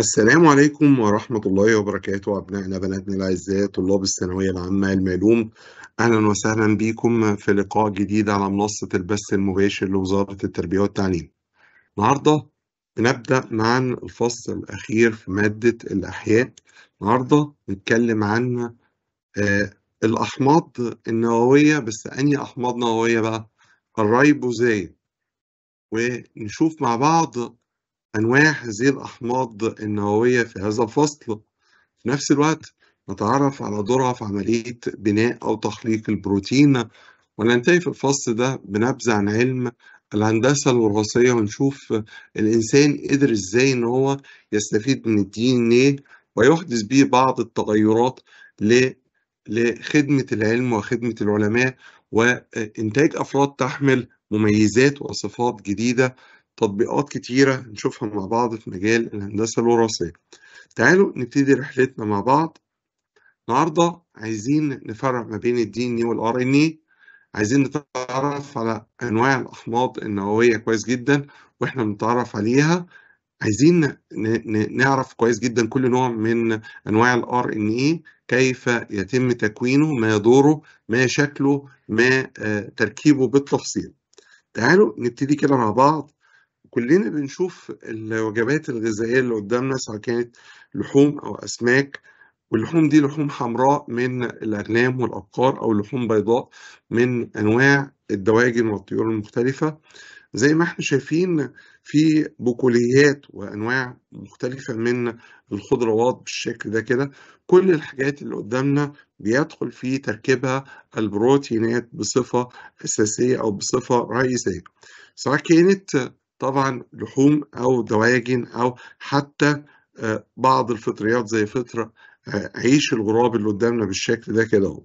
السلام عليكم ورحمة الله وبركاته أبنائنا بناتنا الأعزاء طلاب الثانوية العامة المعلوم أهلا وسهلا بكم في لقاء جديد على منصة البث المباشر لوزارة التربية والتعليم. النهاردة بنبدأ مع الفصل الأخير في مادة الأحياء. النهاردة نتكلم عن آه، الأحماض النووية بس أنهي أحماض نووية بقى؟ الريبوزاي ونشوف مع بعض أنواع هذه الأحماض النووية في هذا الفصل في نفس الوقت نتعرف على دورها في عملية بناء أو تخليق البروتين وننتهي في الفصل ده بنبذة عن علم الهندسة الوراثية ونشوف الإنسان قدر إزاي إن هو يستفيد من الدي إن إيه ويحدث بيه بعض التغيرات لخدمة العلم وخدمة العلماء وإنتاج أفراد تحمل مميزات وصفات جديدة تطبيقات كتيرة نشوفها مع بعض في مجال الهندسة الوراثية تعالوا نبتدي رحلتنا مع بعض النهاردة عايزين نفرق ما بين الـ DNA والـ RNA عايزين نتعرف على انواع الاحماض النوويه كويس جدا واحنا بنتعرف عليها عايزين نعرف كويس جدا كل نوع من انواع الـ RNA كيف يتم تكوينه ما دوره ما شكله ما آه، تركيبه بالتفصيل تعالوا نبتدي كده مع بعض كلنا بنشوف الوجبات الغذائية اللي قدامنا سواء كانت لحوم أو أسماك واللحوم دي لحوم حمراء من الأغنام والأبقار أو لحوم بيضاء من أنواع الدواجن والطيور المختلفة زي ما احنا شايفين في بقوليات وأنواع مختلفة من الخضروات بالشكل ده كده كل الحاجات اللي قدامنا بيدخل في تركيبها البروتينات بصفة أساسية أو بصفة رئيسية سواء كانت طبعا لحوم أو دواجن أو حتى آه، بعض الفطريات زي فطرة آه، عيش الغراب اللي قدامنا بالشكل ده كده اهو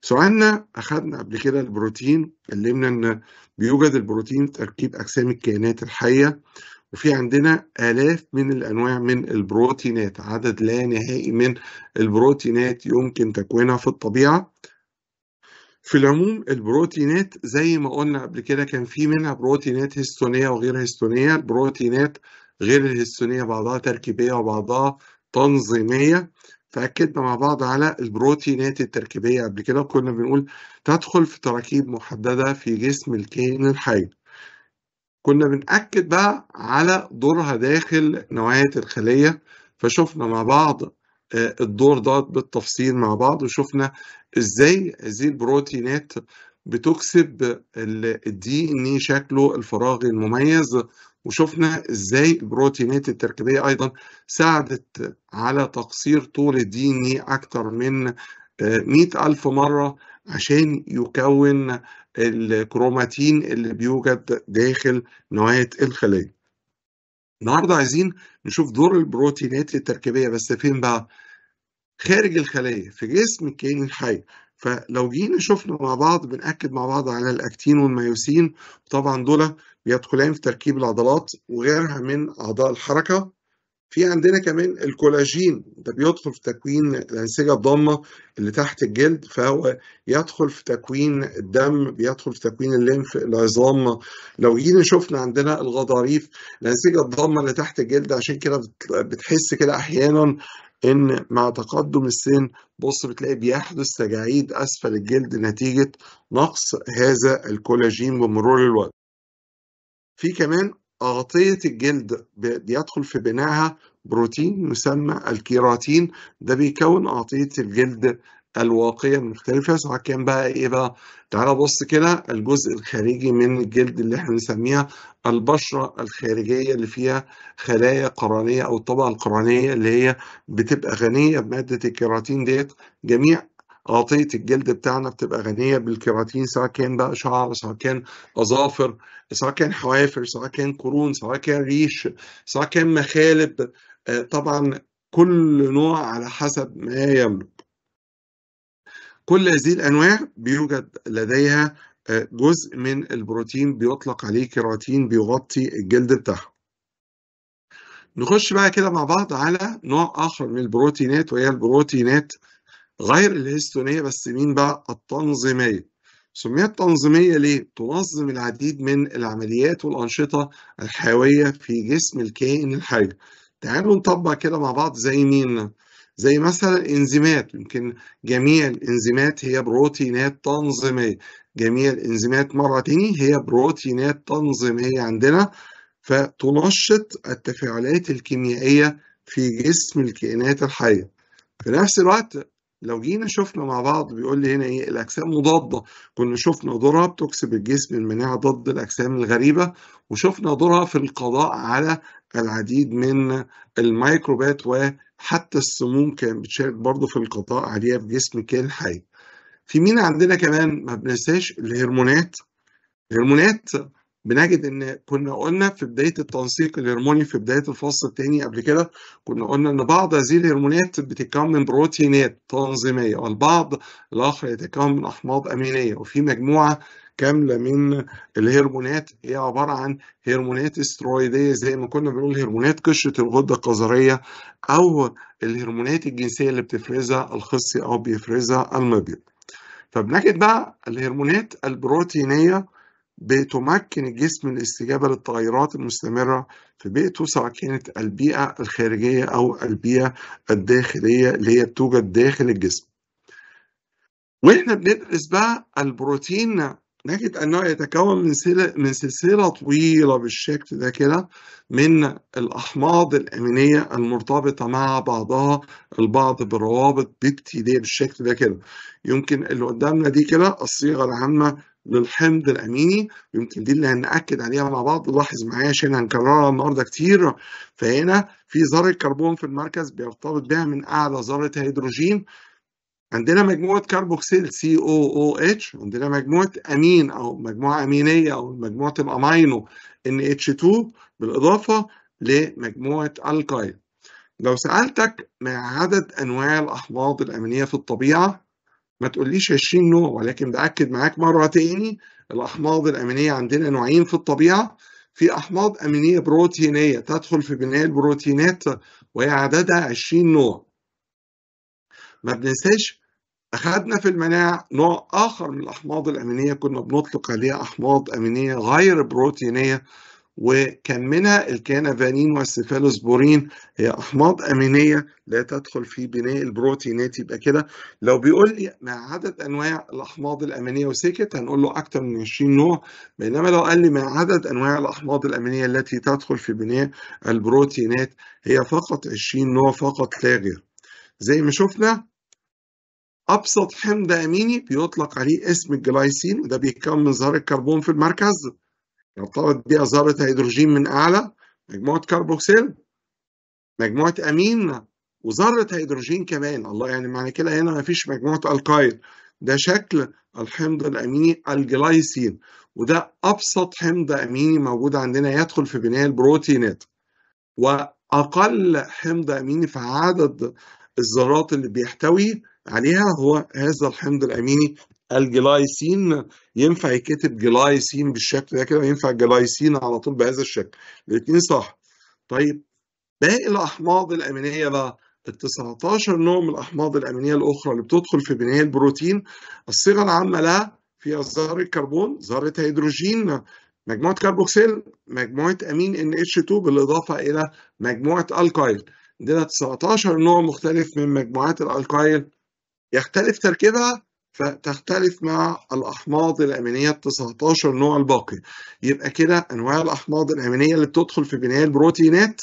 سؤالنا أخدنا قبل كده البروتين اتكلمنا إن بيوجد البروتين في تركيب أجسام الكائنات الحية وفي عندنا آلاف من الأنواع من البروتينات عدد لا نهائي من البروتينات يمكن تكوينها في الطبيعة في العموم البروتينات زي ما قلنا قبل كده كان في منها بروتينات هستونية وغير هستونية البروتينات غير الهستونية بعضها تركيبية وبعضها تنظيمية فأكدنا مع بعض على البروتينات التركيبية قبل كده كنا بنقول تدخل في تراكيب محددة في جسم الكائن الحي كنا بنأكد بقى على دورها داخل نوعية الخلية فشفنا مع بعض الدور ده بالتفصيل مع بعض وشفنا ازاي هذه البروتينات بتكسب الدي ان ايه شكله الفراغي المميز وشفنا ازاي البروتينات التركيبيه ايضا ساعدت على تقصير طول الدي ان ايه اكتر من 100000 آه، مره عشان يكون الكروماتين اللي بيوجد داخل نواة الخلية النهارده عايزين نشوف دور البروتينات التركيبيه بس فين بقى؟ خارج الخليه في جسم الكائن الحي فلو جينا شفنا مع بعض بنأكد مع بعض على الاكتين والمايوسين طبعا دول بيدخلان في تركيب العضلات وغيرها من اعضاء الحركه في عندنا كمان الكولاجين ده بيدخل في تكوين الأنسجة الضامة اللي تحت الجلد فهو يدخل في تكوين الدم بيدخل في تكوين الليمف العظام لو جينا شفنا عندنا الغضاريف الأنسجة الضامة اللي تحت الجلد عشان كده بتحس كده أحيانا ان مع تقدم السن بص بتلاقي بيحدث تجاعيد اسفل الجلد نتيجه نقص هذا الكولاجين بمرور الوقت. في كمان أغطية الجلد بيدخل في بنائها بروتين يسمى الكيراتين ده بيكون أغطية الجلد الواقية المختلفة سواء كان بقى إيه بقى تعالى بص كده الجزء الخارجي من الجلد اللي احنا بنسميها البشرة الخارجية اللي فيها خلايا قرنية أو الطبقة القرنية اللي هي بتبقى غنية بمادة الكيراتين ديت جميع غطيه الجلد بتاعنا بتبقى غنيه بالكيراتين سواء كان بقى شعر سواء كان اظافر سواء كان حوافر سواء كان قرون سواء كان ريش سواء كان مخالب آه، طبعا كل نوع على حسب ما يملك كل هذه الانواع بيوجد لديها آه، جزء من البروتين بيطلق عليه كيراتين بيغطي الجلد بتاعها نخش بقى كده مع بعض على نوع اخر من البروتينات وهي البروتينات غير الهستونية بس مين بقى التنظيمية سميت تنظيمية ليه؟ تنظم العديد من العمليات والأنشطة الحيوية في جسم الكائن الحي تعالوا نطبق كده مع بعض زي مين؟ زي مثلا الانزيمات يمكن جميع الانزيمات هي بروتينات تنظيمية جميع الانزيمات مرة تاني هي بروتينات تنظيمية عندنا فتنشط التفاعلات الكيميائية في جسم الكائنات الحية في نفس الوقت لو جينا شفنا مع بعض بيقول لي هنا ايه الاجسام مضاده كنا شفنا دورها بتكسب الجسم المناعه ضد الاجسام الغريبه وشفنا دورها في القضاء على العديد من الميكروبات وحتى السموم كانت بتشارك برضه في القضاء عليها في جسم كل حي في مين عندنا كمان ما بننساش الهرمونات الهرمونات بنجد ان كنا قلنا في بدايه التنسيق الهرموني في بدايه الفصل الثاني قبل كده كنا قلنا ان بعض هذه الهرمونات بتتكون من بروتينات تنظيميه والبعض الاخر يتكون من احماض امينيه وفي مجموعه كامله من الهرمونات هي عباره عن هرمونات استرويديه زي ما كنا بنقول هرمونات قشره الغده الكظريه او الهرمونات الجنسيه اللي بتفرزها الخصي او بيفرزها المبيض فبنجد بقى الهرمونات البروتينيه بتمكن الجسم من الاستجابة للتغيرات المستمرة في بيئته سواء كانت البيئة الخارجية أو البيئة الداخلية اللي هي بتوجد داخل الجسم واحنا بندرس بقى البروتين نجد انه يتكون من من سلسله طويله بالشكل ده كده من الاحماض الامينيه المرتبطه مع بعضها البعض بروابط بيبتيديه بالشكل ده كده يمكن اللي قدامنا دي كده الصيغه العامه للحمض الاميني يمكن دي اللي هنأكد عليها مع بعض لاحظ معايا عشان هنكررها النهارده كتير فهنا في ذره كربون في المركز بيرتبط بها من اعلى ذره هيدروجين عندنا مجموعه كربوكسيل سي او او اتش عندنا مجموعه امين او مجموعه امينيه او مجموعه الامينو ان اتش 2 بالاضافه لمجموعه الكايل لو سالتك ما عدد انواع الاحماض الامينيه في الطبيعه ما تقوليش 20 نوع ولكن باكد معاك مره تاني الاحماض الامينيه عندنا نوعين في الطبيعه في احماض امينيه بروتينيه تدخل في بناء البروتينات وهي عددها 20 نوع ما بننساش اخذنا في المناعه نوع اخر من الاحماض الامينيه كنا بنطلق عليها احماض امينيه غير بروتينيه وكان منها الكانافانين والسيفالوسبورين هي احماض امينيه لا تدخل في بناء البروتينات يبقى كده لو بيقول لي مع عدد انواع الاحماض الامينيه وسكت هنقول له اكثر من 20 نوع بينما لو قال لي مع عدد انواع الاحماض الامينيه التي تدخل في بناء البروتينات هي فقط 20 نوع فقط لا غير زي ما شفنا ابسط حمض اميني بيطلق عليه اسم الجلايسين وده بيتكون من ظهر الكربون في المركز طلعت دي أظهرت هيدروجين من أعلى مجموعة كربوكسيل مجموعة أمين وذرة هيدروجين كمان الله يعني معنى كده هنا مفيش مجموعة الكايل ده شكل الحمض الأميني الجلايسين وده أبسط حمض أميني موجود عندنا يدخل في بناء البروتينات وأقل حمض أميني في عدد الذرات اللي بيحتوي عليها هو هذا الحمض الأميني الجلايسين ينفع يتكتب جلايسين بالشكل ده كده ينفع جلايسين على طول بهذا الشكل الاثنين صح طيب باقي الاحماض الامينيه بقى ال 19 نوع من الاحماض الامينيه الاخرى اللي بتدخل في بناء البروتين الصيغه العامه لها فيها ذره كربون ذره هيدروجين مجموعه كربوكسيل مجموعه امين ان اتش 2 بالاضافه الى مجموعه الكايل عندنا 19 نوع مختلف من مجموعات الالكايل يختلف تركيبها فتختلف مع الأحماض الأمينية ال 19 نوع الباقي يبقى كده أنواع الأحماض الأمينية اللي بتدخل في بناء البروتينات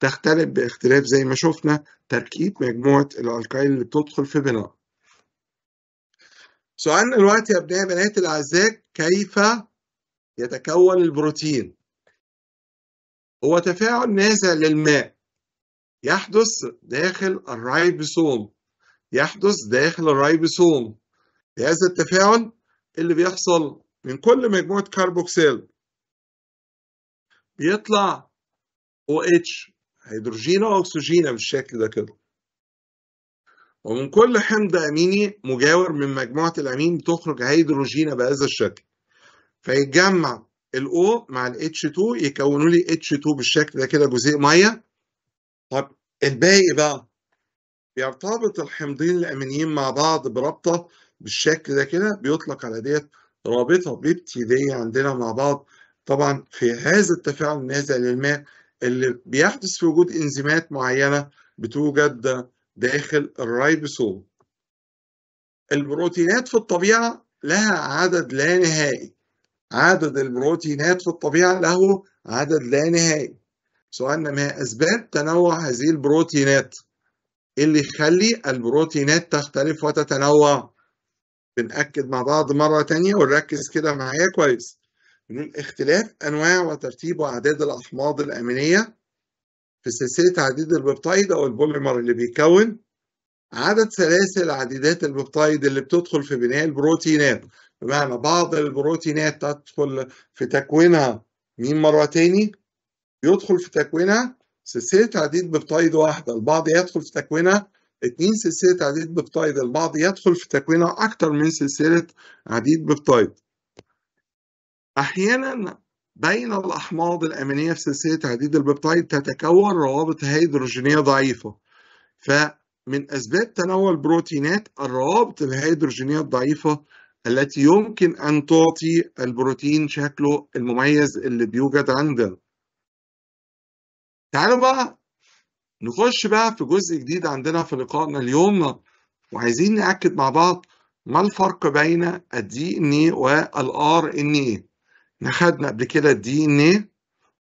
تختلف باختلاف زي ما شفنا تركيب مجموعة الالكايل اللي بتدخل في بناء سؤالنا دلوقتي يا أبناء بنات الأعزاء كيف يتكون البروتين هو تفاعل نازع للماء يحدث داخل الرايبوسوم يحدث داخل الرايبوسوم هذا التفاعل اللي بيحصل من كل مجموعة كربوكسيل بيطلع OH هيدروجين وأكسجين بالشكل ده كده ومن كل حمض أميني مجاور من مجموعة الأمين بتخرج هيدروجين بهذا الشكل فيتجمع O مع ال H2 يكونوا لي H2 بالشكل ده كده جزيء مية طب الباقي بقى بيرتبط الحمضين الأمينيين مع بعض بربطة بالشكل ده كده بيطلق على ديت رابطة بيبتيدية عندنا مع بعض طبعا في هذا التفاعل النازع للماء اللي بيحدث في وجود انزيمات معينة بتوجد داخل الريبوسوم البروتينات في الطبيعة لها عدد لا نهائي عدد البروتينات في الطبيعة له عدد لا نهائي سؤالنا ما أسباب تنوع هذه البروتينات إيه اللي يخلي البروتينات تختلف وتتنوع بنأكد مع بعض مرة تانية ونركز كده معايا كويس بنقول اختلاف أنواع وترتيب وأعداد الأحماض الأمينية في سلسلة عديد البيبتايد أو البوليمر اللي بيكون عدد سلاسل عديدات البيبتايد اللي بتدخل في بناء البروتينات بمعنى بعض البروتينات تدخل في تكوينها مين مرة تاني يدخل في تكوينها سلسلة عديد بيبتايد واحدة البعض يدخل في تكوينها اثنين سلسلة عديد بيبتايد البعض يدخل في تكوينها اكثر من سلسلة عديد بيبتايد أحيانا بين الأحماض الأمينية في سلسلة عديد البيبتايد تتكون روابط هيدروجينية ضعيفة فمن أسباب تنوع البروتينات الروابط الهيدروجينية الضعيفة التي يمكن أن تعطي البروتين شكله المميز اللي بيوجد عندنا تعالوا بقى نخش بقى في جزء جديد عندنا في لقائنا اليوم وعايزين نأكد مع بعض ما الفرق بين الدي ان اي والار ان اي احنا خدنا قبل كده الدي ان اي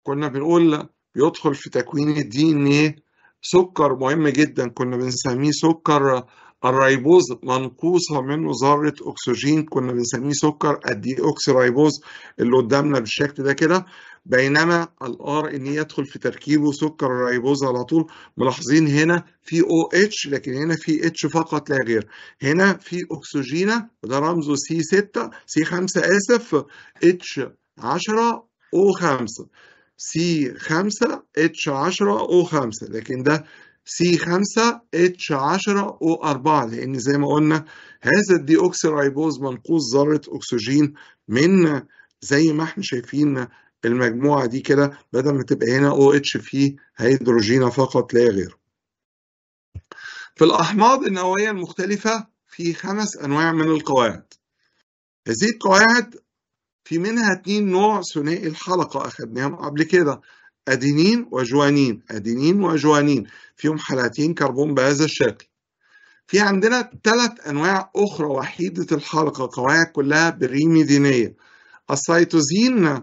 كنا بنقول بيدخل في تكوين الدي ان اي سكر مهم جدا كنا بنسميه سكر الريبوز منقوصة منه ذرة أكسجين كنا بنسميه سكر الدي أوكسي ريبوز اللي قدامنا بالشكل ده كده بينما الار ان يدخل في تركيبه سكر الريبوز على طول ملاحظين هنا في او اتش لكن هنا في اتش فقط لا غير هنا في اكسجينه وده رمزه سي 6 سي 5 اسف اتش 10 او 5 سي 5 اتش 10 او 5 لكن ده سي 5 اتش 10 او 4 لان زي ما قلنا هذا الديوكسيرايبوز منقوص ذره اكسجين من زي ما احنا شايفين المجموعه دي كده بدل ما تبقى هنا او اتش فيه هيدروجين فقط لا غير. في الاحماض النوويه المختلفه في خمس انواع من القواعد. هذه القواعد في منها اتنين نوع ثنائي الحلقه اخدناهم قبل كده أدينين وجوانين أدينين وجوانين فيهم حالتين كربون بهذا الشكل في عندنا ثلاث أنواع أخرى وحيدة الحلقة قواعد كلها بالريميدينية السيتوزين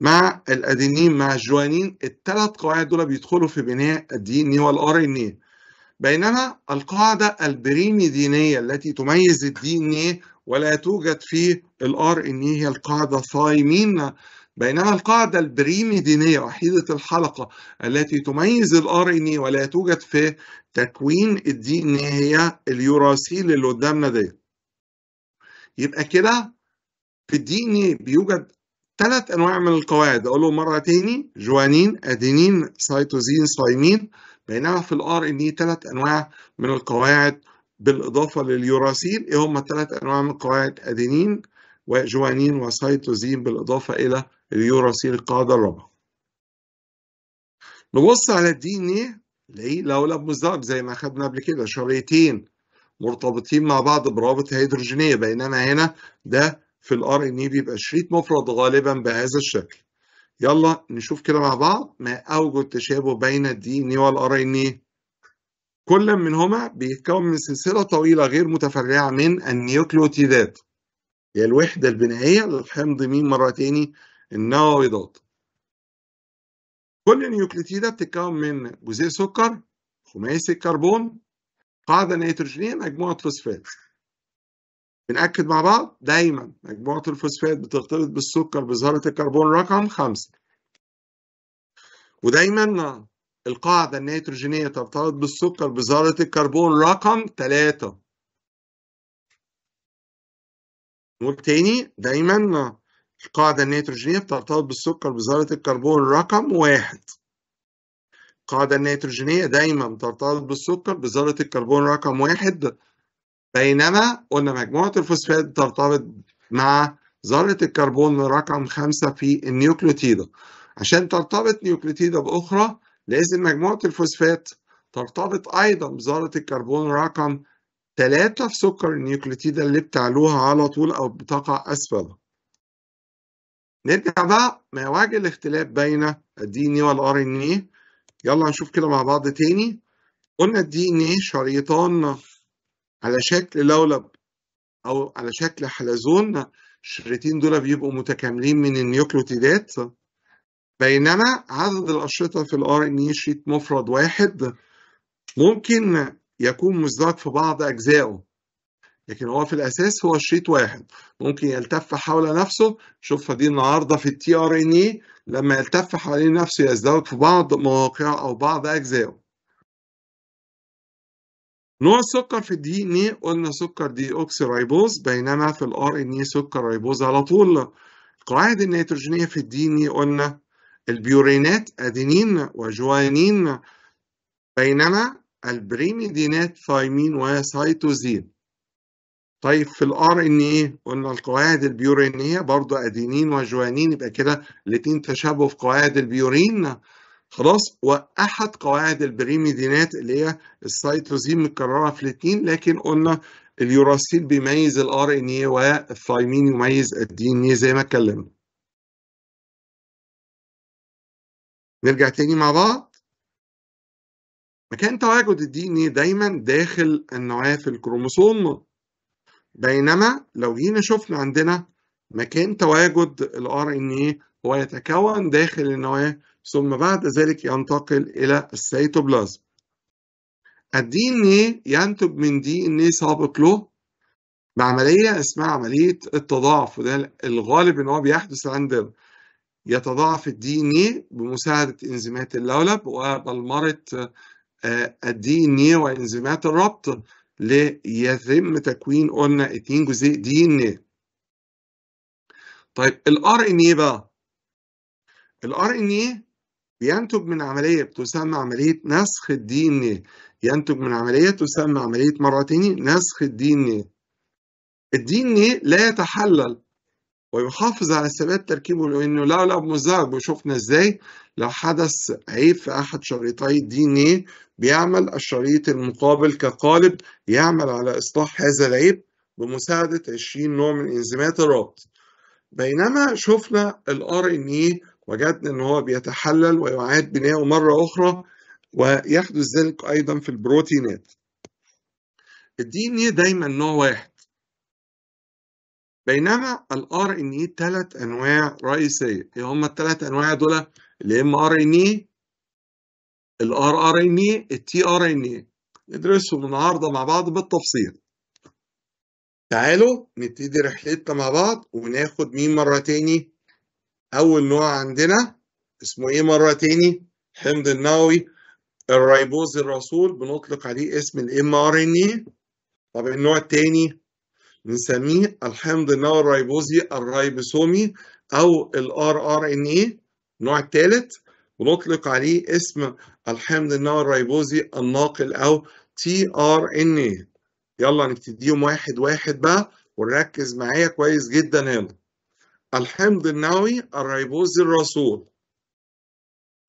مع الأدينين مع الجوانين الثلاث قواعد دول بيدخلوا في بناء الدي إن إيه والآر إن إيه. بينما القاعدة البريميدينية التي تميز الدي إن إيه ولا توجد في الآر إن هي القاعدة ثايمين بينما القاعدة البريمي دينية وحيدة الحلقة التي تميز الار ان ولا توجد في تكوين الدي ان هي اليوراسيل اللي قدامنا دي يبقى كده في الدي ان بيوجد ثلاث انواع من القواعد اقولهم مره تاني جوانين ادينين سيتوزين سايمين بينما في الار ان ثلاث انواع من القواعد بالاضافه لليوراسيل ايه هم الثلاث انواع من القواعد ادينين وجوانين وسيتوزين بالاضافه الى اليوراسيل القاعدة الرابعة نبص على الدي ان ايه نلاقيه لولب مزدوج زي ما خدنا قبل كده شريطين مرتبطين مع بعض برابط هيدروجينية بينما هنا ده في الار ان اي بيبقى شريط مفرد غالبا بهذا الشكل يلا نشوف كده مع بعض ما اوجد تشابه بين الدي ان اي والار ان اي كل منهما بيتكون من سلسله طويله غير متفرعه من النيوكليوتيدات هي الوحده البنائيه للحمض مين مره تاني النوويضات كل النيوكليتيدات بتتكون من جزيء سكر خماسي الكربون قاعدة نيتروجينية مجموعة فوسفات بنأكد مع بعض دايما مجموعة الفوسفات بتختلط بالسكر بذرة الكربون رقم خمسة ودايما القاعدة النيتروجينية ترتبط بالسكر بذرة الكربون رقم ثلاثة وتاني دايما القاعدة النيتروجينية بترتبط بالسكر بذرة الكربون رقم واحد القاعدة النيتروجينية دايما بترتبط بالسكر بذرة الكربون رقم واحد بينما قلنا مجموعة الفوسفات بترتبط مع ذرة الكربون رقم خمسة في النيوكليوتيدا. عشان ترتبط نيوكليوتيدا بأخرى لازم مجموعة الفوسفات ترتبط أيضا بذرة الكربون رقم ثلاثة في سكر النيوكليوتيدا اللي بتعلوها على طول أو بتقع أسفلها نرجع بقى مواجه الاختلاف بين الدي ان اي والار ان اي يلا نشوف كده مع بعض تاني قلنا الدي ان اي شريطان على شكل لولب او على شكل حلزون الشريطين دول بيبقوا متكاملين من النيوكليوتيدات بينما عدد الأشرطة في الار ان اي شريط مفرد واحد ممكن يكون مزدوج في بعض أجزائه لكن هو في الاساس هو شريط واحد ممكن يلتف حول نفسه شوف دي النهارده في التي ار ان اي لما يلتف حوالين نفسه يزدوج في بعض مواقعه او بعض اجزائه نوع السكر في الدي ان اي قلنا سكر دي اوكسي ريبوز بينما في الار ان اي سكر ريبوز على طول القواعد النيتروجينيه في الدي ان اي قلنا البيورينات ادينين وجوانين بينما البريميدينات ثايمين وسيتوزين طيب في الار ان ايه قلنا القواعد البيورينيه برضو ادينين وجوانين يبقى كده الاثنين تشابه في قواعد البيورين خلاص واحد قواعد البريميدينات اللي هي السيتوزين متكرره في الاثنين لكن قلنا اليوراسيل بيميز الار ان ايه والثايمين يميز الدي ان ايه زي ما اتكلمنا نرجع تاني مع بعض مكان تواجد الدي ان ايه دايما داخل النواة في الكروموسوم بينما لو جينا شفنا عندنا مكان تواجد الار ان ايه هو يتكون داخل النواه ثم بعد ذلك ينتقل الى السيتوبلازم الدي ان ايه ينتج من دي ان ايه سابق له بعمليه اسمها عمليه التضاعف وده الغالب ان هو بيحدث عندنا يتضاعف الدي ان ايه بمساعده انزيمات اللولب وبلمره آه، الدي ان ايه وانزيمات الربط ليتم تكوين قلنا اتنين جزيء دي ان ايه طيب الار ان ايه بقى الار ان ايه بينتج من عمليه بتسمى عمليه نسخ الدي ان ايه ينتج من عمليه تسمى عمليه مرة تاني نسخ الدي ان ايه الدي ان ايه لا يتحلل ويحافظ على ثبات تركيبه لأنه لعب مزاج وشفنا إزاي لو حدث عيب في أحد شريطي الدي إن إيه بيعمل الشريط المقابل كقالب يعمل على إصلاح هذا العيب بمساعدة 20 نوع من إنزيمات الربط بينما شفنا الار ان اي وجدنا ان هو بيتحلل ويعاد بنائه مره اخرى ويحدث ذلك ايضا في البروتينات الدي ان اي دايما نوع واحد بينما الار ان اي ثلاث انواع رئيسيه ايه هم الثلاث انواع دول الام ار ان اي الار ار ان اي التي ار ان اي ندرسهم النهارده مع بعض بالتفصيل تعالوا نبتدي رحلتنا مع بعض وناخد مين مره تاني اول نوع عندنا اسمه ايه مره تاني حمض النووي الريبوز الرسول بنطلق عليه اسم الام ار ان اي طب النوع التاني نسميه الحمض النووي الريبوزي الريبوسومي او الار ار ان اي النوع الثالث ونطلق عليه اسم الحمض النووي الريبوزي الناقل او تي ار ان اي يلا نبتديهم واحد واحد بقى ونركز معايا كويس جدا هنا الحمض النووي الريبوزي الرسول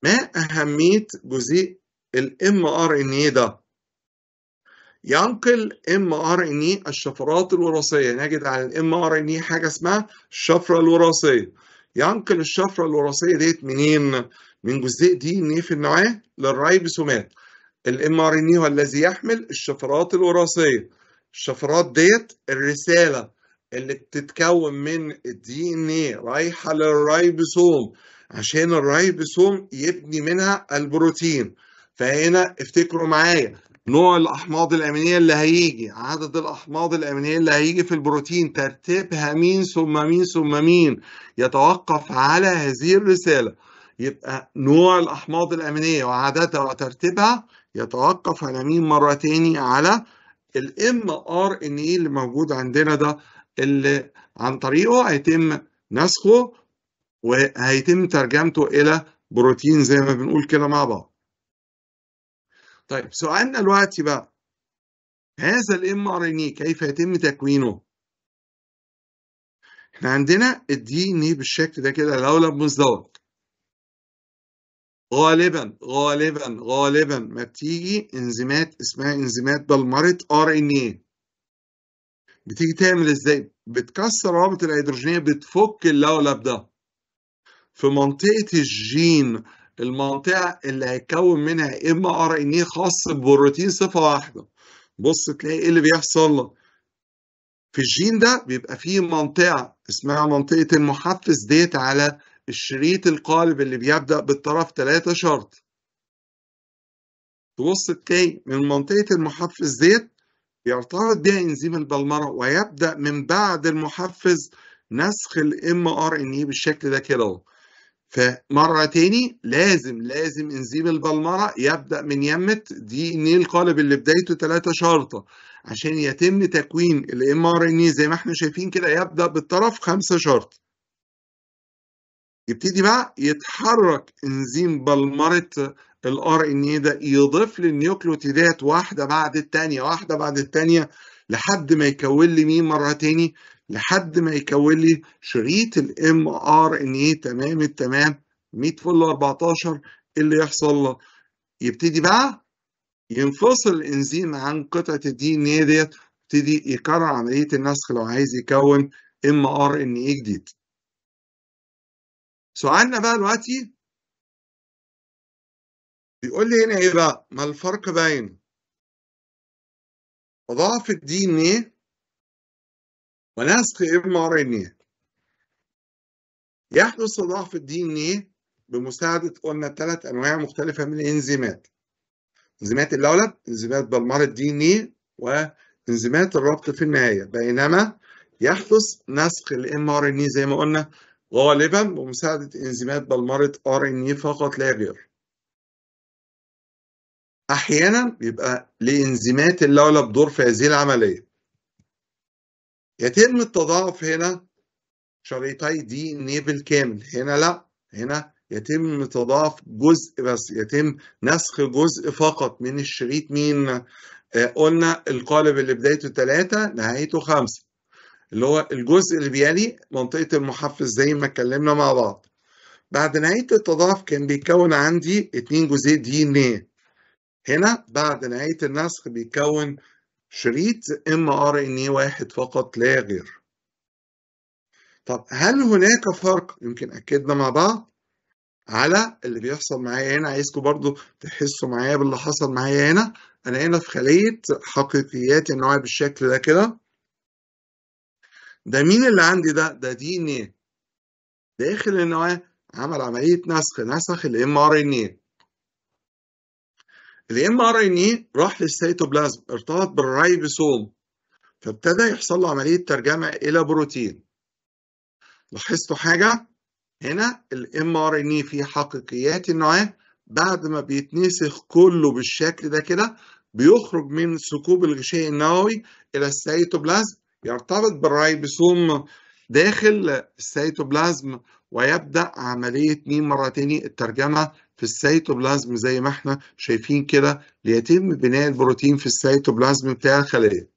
ما اهميه جزيء الام ار ان اي ده ينقل ام ار ان اي الشفرات الوراثيه نجد على الام ار ان اي حاجه اسمها الشفره الوراثيه ينقل الشفره الوراثيه ديت منين من جزيء دي ان اي في النواه للرايبوسومات الام ار ان اي هو الذي يحمل الشفرات الوراثيه الشفرات ديت الرساله اللي بتتكون من الدي ان اي رايحه للرايبوسوم عشان الرايبوسوم يبني منها البروتين فهنا افتكروا معايا نوع الأحماض الأمينية اللي هيجي عدد الأحماض الأمينية اللي هيجي في البروتين ترتيبها مين ثم مين ثم مين يتوقف على هذه الرسالة يبقى نوع الأحماض الأمينية وعددها وترتيبها يتوقف على مين مرة تاني على الام ار ان اي اللي موجود عندنا ده اللي عن طريقه هيتم نسخه وهيتم ترجمته الى بروتين زي ما بنقول كده مع بعض طيب سؤالنا دلوقتي بقى هذا الام ار ان اي كيف يتم تكوينه؟ احنا عندنا الدي ان اي بالشكل ده كده لولا مزدوج غالبا غالبا غالبا ما بتيجي انزيمات اسمها انزيمات بلمرة ار ان ايه بتيجي تعمل ازاي؟ بتكسر رابط الهيدروجينيه بتفك اللولب ده في منطقه الجين المنطقه اللي هيتكون منها ام ار ان اي خاص ببروتين صفه واحده بص تلاقي ايه اللي بيحصل في الجين ده بيبقى فيه منطقه اسمها منطقه المحفز ديت على الشريط القالب اللي بيبدا بالطرف 3 شرط تبص تلاقي من منطقه المحفز ديت يرتبط بيها انزيم البلمره ويبدا من بعد المحفز نسخ الام ار ان اي بالشكل ده كده اهو فمره تاني لازم لازم انزيم البلمره يبدا من يمه دي ان القالب اللي بدايته ثلاثه شرطه عشان يتم تكوين الام ار ان إيه زي ما احنا شايفين كده يبدا بالطرف خمسه شرط يبتدي بقى يتحرك انزيم بلمره الار ان ايه ده يضيف للنيوكليوتيدات واحده بعد الثانيه واحده بعد الثانيه لحد ما يكون لي مين مره تاني لحد ما يكون لي شريط الام ار ان اي تمام التمام 100 فل 14 إيه اللي يحصل يبتدي بقى ينفصل الانزيم عن قطعه الدي ان ايه ديت يبتدي يكرر عمليه النسخ لو عايز يكون ام ار ان اي جديد. سؤالنا بقى دلوقتي بيقول لي هنا ايه بقى؟ ما الفرق بين ضعف الدي ان ايه ونسخ ام ار ان يحدث ضعف الدي ان بمساعده قلنا ثلاث انواع مختلفه من الانزيمات انزيمات اللولب انزيمات بلمار الدي ان وانزيمات الربط في النهايه بينما يحدث نسخ الام ار ان زي ما قلنا غالبا بمساعده انزيمات بلمره ار ان فقط لا غير احيانا بيبقى لانزيمات اللولب دور في هذه العمليه يتم التضاعف هنا شريطي دي ان ايه بالكامل هنا لا هنا يتم تضاعف جزء بس يتم نسخ جزء فقط من الشريط مين آه قلنا القالب اللي بدايته 3 نهايته 5 اللي هو الجزء اللي بيلي منطقة المحفز زي ما اتكلمنا مع بعض بعد نهاية التضاعف كان بيتكون عندي اتنين جزء دي ان هنا بعد نهاية النسخ بيتكون شريط ام ار ان اي واحد فقط لا غير طب هل هناك فرق يمكن اكدنا مع بعض على اللي بيحصل معايا هنا عايزكم برضو تحسوا معايا باللي حصل معايا هنا انا هنا في خليه حقيقيات النوع بالشكل ده كده ده مين اللي عندي ده ده دي ان ايه داخل النواه عمل عمليه نسخ نسخ الام ار ان ايه الام ار ان اي راح للسيتوبلازم ارتبط بالرايبوسوم فابتدى يحصل له عمليه ترجمه الى بروتين لاحظتوا حاجه هنا الام ار ان اي e في حقيقيات النواه إيه، بعد ما بيتنسخ كله بالشكل ده كده بيخرج من ثقوب الغشاء النووي الى السيتوبلازم يرتبط بالرايبوسوم داخل السيتوبلازم ويبدا عمليه مين مره تاني الترجمه في السيتوبلازم زي ما احنا شايفين كده ليتم بناء البروتين في السيتوبلازم بتاع الخلية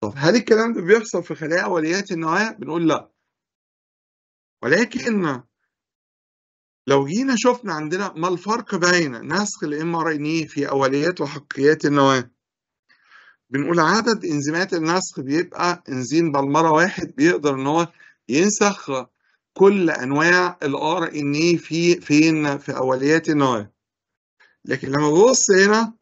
طب هل الكلام ده بيحصل في خلايا اوليات النواة؟ بنقول لا ولكن لو جينا شفنا عندنا ما الفرق بين نسخ الام ار ان اي في اوليات وحقيات النواه بنقول عدد انزيمات النسخ بيبقى انزيم بالمره واحد بيقدر ان هو ينسخ كل انواع الار ان اي في فين في اوليات النواه لكن لما ببص هنا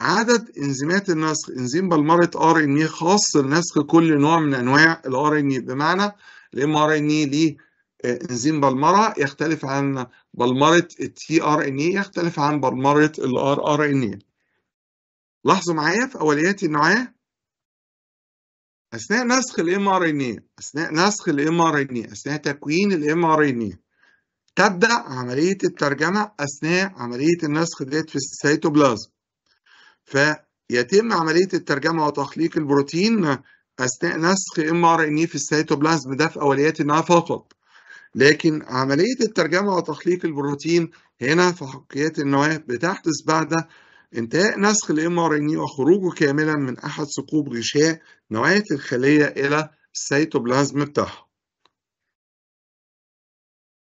عدد انزيمات النسخ انزيم بلمره ار ان اي خاص لنسخ كل نوع من انواع الار ان اي بمعنى الام ار ان اي ليه آه، انزيم بلمره يختلف عن بلمره التي ار ان اي يختلف عن بلمره الار ار ان اي لاحظوا معايا في اوليات النواه اثناء نسخ الام ار ان اي اثناء نسخ الام ار ان اي اثناء تكوين الام ار ان اي تبدا عمليه الترجمه اثناء عمليه النسخ ديت في السيتوبلازم فيتم عمليه الترجمه وتخليق البروتين اثناء نسخ ام ار ان اي في السيتوبلازم ده في اوليات النهايه فقط لكن عمليه الترجمه وتخليق البروتين هنا في حقيقه النواه بتحدث بعد انتهاء نسخ الـ mRNA وخروجه كاملا من احد ثقوب غشاء نوعيه الخليه الى السيتوبلازم بتاعها.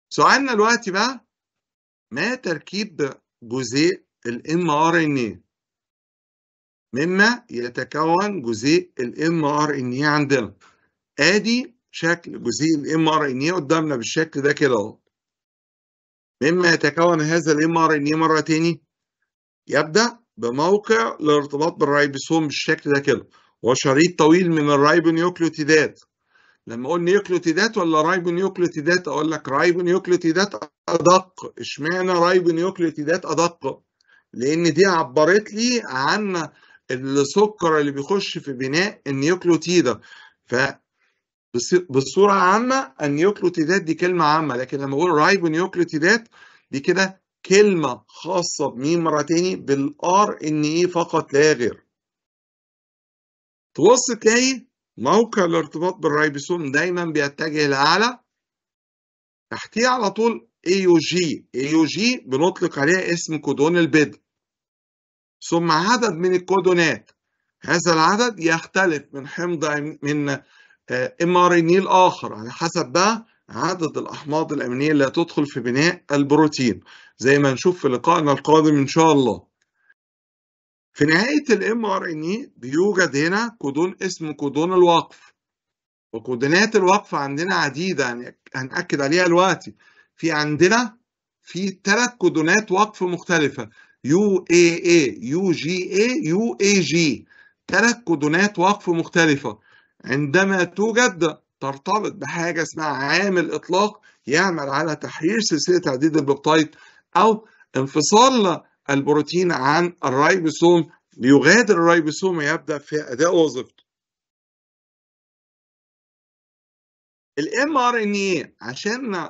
سؤالنا دلوقتي بقى ما تركيب جزيء الـ mRNA؟ مما يتكون جزيء الـ mRNA عندنا. ادي شكل جزيء الـ mRNA قدامنا بالشكل ده كده اهو. مما يتكون هذا الـ mRNA مره تاني يبدأ بموقع الارتباط بالرايبوسوم بالشكل ده كده وشريط طويل من الرايبونيوكليوتيدات لما اقول نيوكليوتيدات ولا رايبونيوكليوتيدات اقول لك رايبونيوكليوتيدات ادق اشمعنى رايبونيوكليوتيدات ادق لان دي عبرت لي عن السكر اللي بيخش في بناء النيوكليوتيدا ف بصوره عامه النيوكليوتيدات دي كلمه عامه لكن لما اقول رايبونيوكليوتيدات دي كده كلمة خاصة بمين مرة تاني بالار ان ايه فقط لا غير تبص تلاقي موقع الارتباط بالريبوسوم دايما بيتجه لأعلى تحتيه على طول ايو جي ايو جي بنطلق عليها اسم كودون البدء ثم عدد من الكودونات هذا العدد يختلف من حمض من ام ار ان الاخر على حسب بقى عدد الاحماض الامينيه اللي هتدخل في بناء البروتين زي ما هنشوف في لقائنا القادم ان شاء الله في نهاية الـ mRNA إيه بيوجد هنا كودون اسمه كودون الوقف وكودونات الوقف عندنا عديدة هنأكد عليها دلوقتي في عندنا في ثلاث كودونات وقف مختلفة UAA UGA UAG ثلاث كودونات وقف مختلفة عندما توجد ترتبط بحاجة اسمها عامل إطلاق يعمل على تحرير سلسلة تعديد البيبتايد أو انفصال البروتين عن الرايبوسوم ليغادر الرايبوسوم ويبدأ في أداء وظيفته الام ار ان اي عشان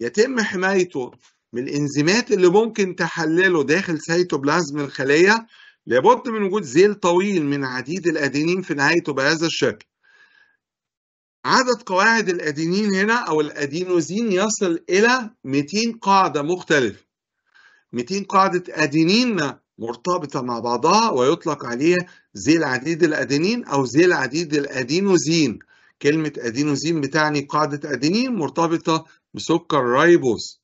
يتم حمايته من الانزيمات اللي ممكن تحلله داخل سيتوبلازم الخليه لابد من وجود زيل طويل من عديد الادينين في نهايته بهذا الشكل عدد قواعد الادينين هنا او الادينوزين يصل الى 200 قاعده مختلفه 200 قاعدة أدينين مرتبطة مع بعضها ويطلق عليها زي العديد الأدينين أو زي العديد الأدينوزين كلمة أدينوزين بتعني قاعدة أدينين مرتبطة بسكر رايبوز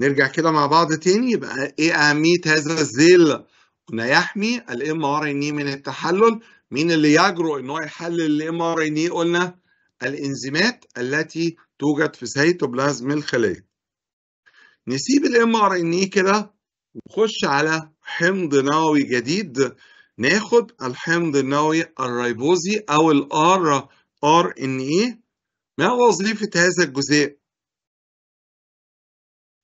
نرجع كده مع بعض تاني يبقى إيه أهمية هذا الزيل؟ قلنا يحمي الام ار ان إيه من التحلل مين اللي يجرؤ ان هو يحلل الام ار ان إيه؟ قلنا الانزيمات التي توجد في سيتوبلازم الخليه نسيب الام ار ان اي كده ونخش على حمض نووي جديد ناخد الحمض النووي الريبوزي او الار ار ان اي ما وظيفه هذا الجزيء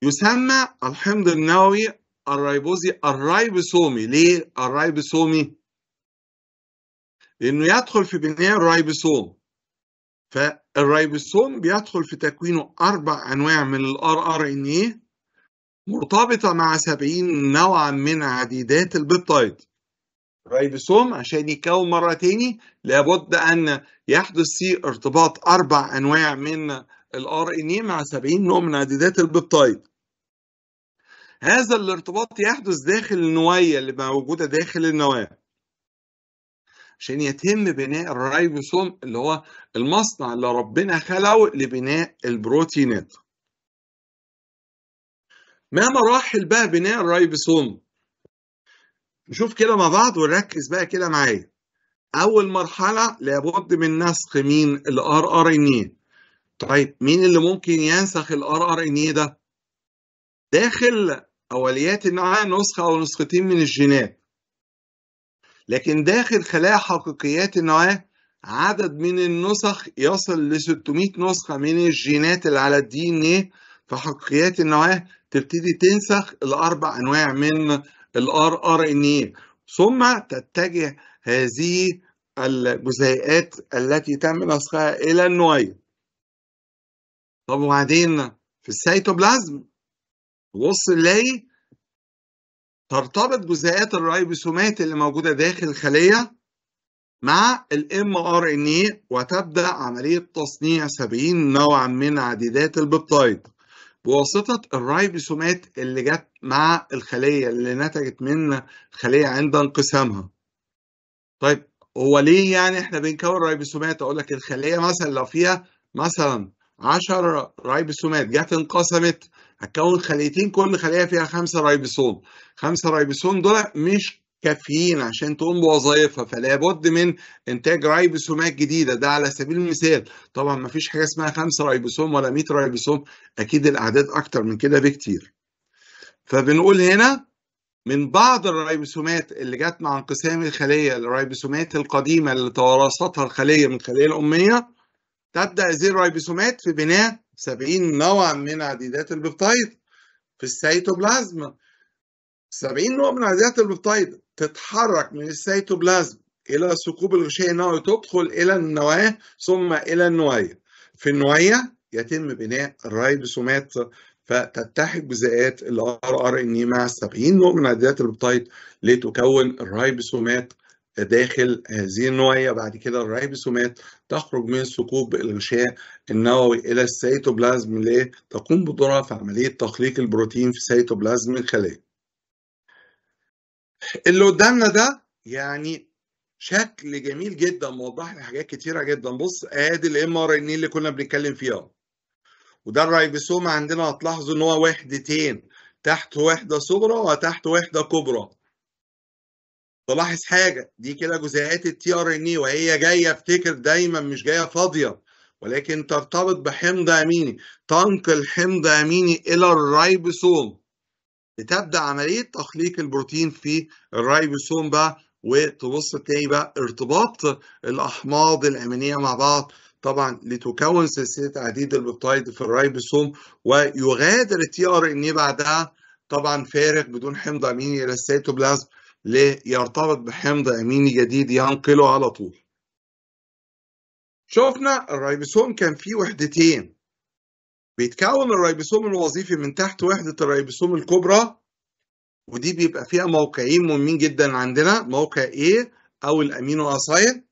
يسمى الحمض النووي الريبوزي الريبوسومي ليه الريبوسومي لانه يدخل في بناء الريبوسوم فالريبوسوم بيدخل في تكوينه اربع انواع من الار ار ان ايه مرتبطة مع 70 نوعا من عديدات البيبتايد الريبوسوم عشان يكون مرة تاني لابد أن يحدث فيه ارتباط أربع أنواع من الار ان مع 70 نوع من عديدات البيبتايد هذا الارتباط يحدث داخل النواية اللي موجودة داخل النواة عشان يتم بناء الرايبوسوم اللي هو المصنع اللي ربنا خلقه لبناء البروتينات ما مراحل بقى بناء الرايبوسوم نشوف كده مع بعض ونركز بقى كده معايا اول مرحله لابد من نسخ مين الار ار ان ايه طيب مين اللي ممكن ينسخ الار ار ان ايه ده داخل اوليات النوع نسخه او نسختين من الجينات لكن داخل خلايا حقيقيات النواة عدد من النسخ يصل ل 600 نسخه من الجينات اللي على الدي ان ايه في حقيقيات النواة تبتدي تنسخ الاربع انواع من الار ار ان اي ثم تتجه هذه الجزيئات التي تم نسخها الى النوية طب وبعدين في السيتوبلازم بص نلاقي ترتبط جزيئات الرايبوسومات اللي موجوده داخل الخليه مع الام ار ان اي وتبدا عمليه تصنيع 70 نوعا من عديدات البيبتايد بواسطة الرايبوسومات اللي جت مع الخلية اللي نتجت من الخلية عند انقسامها طيب هو ليه يعني احنا بنكون رايبوسومات اقول لك الخلية مثلا لو فيها مثلا 10 رايبوسومات جت انقسمت هتكون خليتين كل خلية فيها خمسة رايبوسوم خمسة رايبوسوم دول مش كافيين عشان تقوم بوظائفها فلا بد من انتاج رايبوسومات جديده ده على سبيل المثال طبعا ما فيش حاجه اسمها 5 رايبوسوم ولا 100 رايبوسوم اكيد الاعداد اكتر من كده بكتير فبنقول هنا من بعض الرايبوسومات اللي جت مع انقسام الخليه الرايبوسومات القديمه اللي توارثتها الخليه من الخليه الاميه تبدا هذه الرايبوسومات في بناء 70 نوعا من عديدات البيبتايد في السيتوبلازم 70 نوع من عديدات البيبتايد تتحرك من السيتوبلازم إلى ثقوب الغشاء النووي تدخل إلى النواة ثم إلى النوية في النوية يتم بناء الرايبوسومات فتتحد جزيئات ال ار ان مع 70 نوع من عدادات البيبتايد لتكون الرايبوسومات داخل هذه النوعيه بعد كده الرايبوسومات تخرج من ثقوب الغشاء النووي الى السيتوبلازم لتقوم بدورها في عمليه تخليق البروتين في سيتوبلازم الخليه. اللي قدامنا ده يعني شكل جميل جدا موضح لي حاجات كتيره جدا بص ادي الام ار ان اللي كنا بنتكلم فيها وده الرايبوسوم عندنا هتلاحظوا ان هو وحدتين تحت وحده صغرى وتحت وحده كبرى تلاحظ حاجه دي كده جزيئات التي ار ان اي وهي جايه افتكر دايما مش جايه فاضيه ولكن ترتبط بحمض اميني تنقل حمض اميني الى الرايبوسوم بتبدا عمليه تخليق البروتين في الرايبوسوم بقى وتبص تلاقي بقى ارتباط الاحماض الامينيه مع بعض طبعا لتكون سلسله عديد البيبتايد في الرايبوسوم ويغادر التي ار ان بعدها طبعا فارغ بدون حمض اميني الى السيتوبلازم ليرتبط بحمض اميني جديد ينقله على طول. شفنا الرايبوسوم كان فيه وحدتين بيتكون الريبوسوم الوظيفي من تحت وحدة الريبوسوم الكبرى ودي بيبقى فيها موقعين مهمين جدا عندنا موقع A أو الأمينو أسايد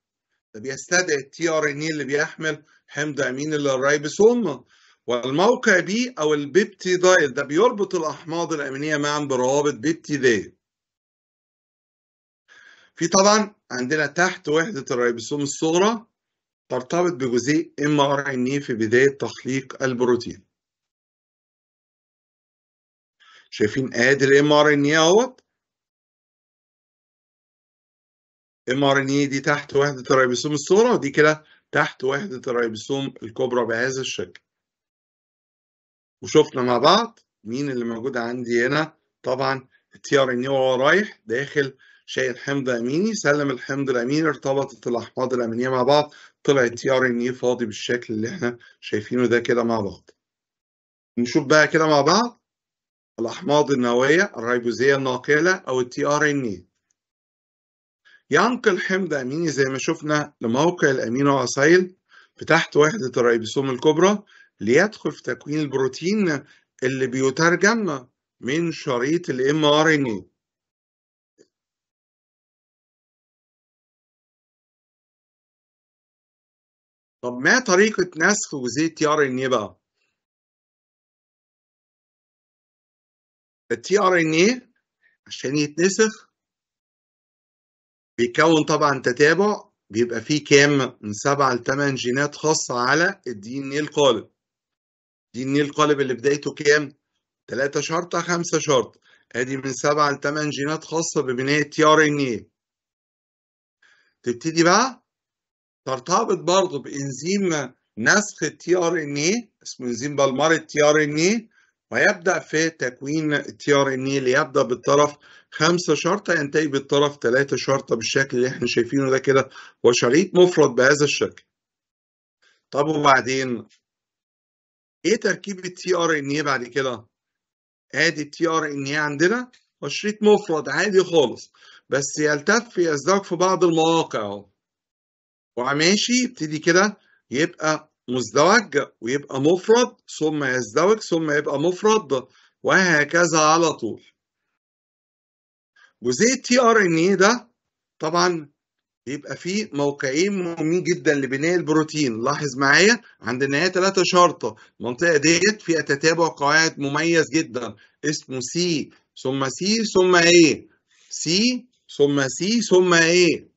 ده بيستدعي التي ار ان اللي بيحمل حمض أمين للريبوسوم والموقع B أو البيبتيدايل ده بيربط الأحماض الأمينية معا بروابط بيبتيدية في طبعا عندنا تحت وحدة الريبوسوم الصغرى ترتبط بجزيء mRNA في بداية تخليق البروتين شايفين ادي الام ار ان اي اهوت ام ار ان اي دي تحت وحده الريبوسوم الصغرى ودي كده تحت وحده الريبوسوم الكبرى بهذا الشكل وشفنا مع بعض مين اللي موجود عندي هنا طبعا التي ار ان اي وهو رايح داخل شايل حمض اميني سلم الحمض الاميني ارتبطت الاحماض الامينيه مع بعض طلعت تي ار ان اي فاضي بالشكل اللي احنا شايفينه ده كده مع بعض نشوف بقى كده مع بعض الاحماض النوويه الريبوزيه الناقله او التي ار ان اي ينقل حمض اميني زي ما شفنا لموقع الامينو اسايل في تحت وحده الريبوسوم الكبرى ليدخل في تكوين البروتين اللي بيترجم من شريط الام ار ان اي طب ما طريقة نسخ وزيت تي ان ايه بقى؟ التي ار ان ايه عشان يتنسخ بيكون طبعا تتابع بيبقى فيه كام من سبعة لثمان جينات خاصة على الدي ان ايه القالب دي ان إيه القالب اللي بدايته كام؟ 3 شرطة 5 شرطة ادي من 7 ل 8 جينات خاصة ببناء تي ار ان ايه تبتدي بقى ترتبط برضه بانزيم نسخ التي ار ان اي اسمه انزيم بالماري التي ار ان اي ويبدا في تكوين التي ار ان اي ليبدا بالطرف خمسة شرطة ينتهي بالطرف ثلاثة شرطة بالشكل اللي احنا شايفينه ده كده وشريط مفرد بهذا الشكل. طب وبعدين ايه تركيب التي ار ان اي بعد كده؟ ادي التي ار ان اي عندنا وشريط مفرد عادي خالص بس يلتف يزدوج في بعض المواقع اهو. وماشي يبتدي كده يبقى مزدوج ويبقى مفرد ثم يزدوج ثم يبقى مفرد وهكذا على طول وزي تي ار ان ايه ده طبعا بيبقى فيه موقعين مهمين جدا لبناء البروتين لاحظ معايا عند النهايه ثلاثه شرطه المنطقه ديت فيها تتابع قواعد مميز جدا اسمه سي ثم سي ثم ايه سي ثم سي ثم ايه